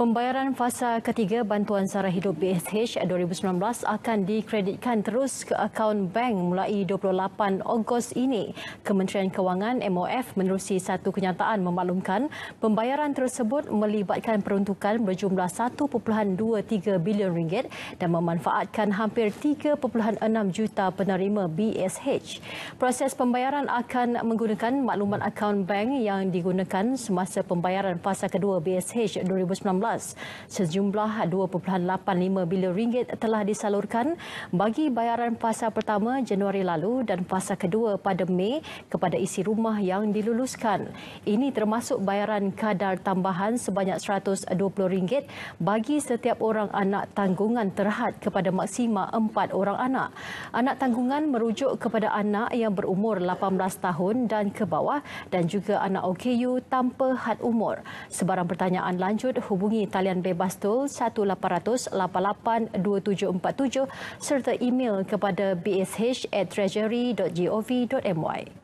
Pembayaran fasa ketiga bantuan sara hidup BSH 2019 akan dikreditkan terus ke akaun bank mulai 28 Ogos ini. Kementerian Kewangan MOF menerusi satu kenyataan memaklumkan pembayaran tersebut melibatkan peruntukan berjumlah 1.23 bilion ringgit dan memanfaatkan hampir 3.6 juta penerima BSH. Proses pembayaran akan menggunakan maklumat akaun bank yang digunakan semasa pembayaran fasa kedua BSH 2019 Plus sejumlah 2.85 bilion ringgit telah disalurkan bagi bayaran fasa pertama Januari lalu dan fasa kedua pada Mei kepada isi rumah yang diluluskan. Ini termasuk bayaran kadar tambahan sebanyak 120 ringgit bagi setiap orang anak tanggungan terhad kepada maksima 4 orang anak. Anak tanggungan merujuk kepada anak yang berumur 18 tahun dan ke bawah dan juga anak OKU tanpa had umur. Sebarang pertanyaan lanjut hubungi talian bebas tol 1 serta email kepada bsh at treasury.gov.my.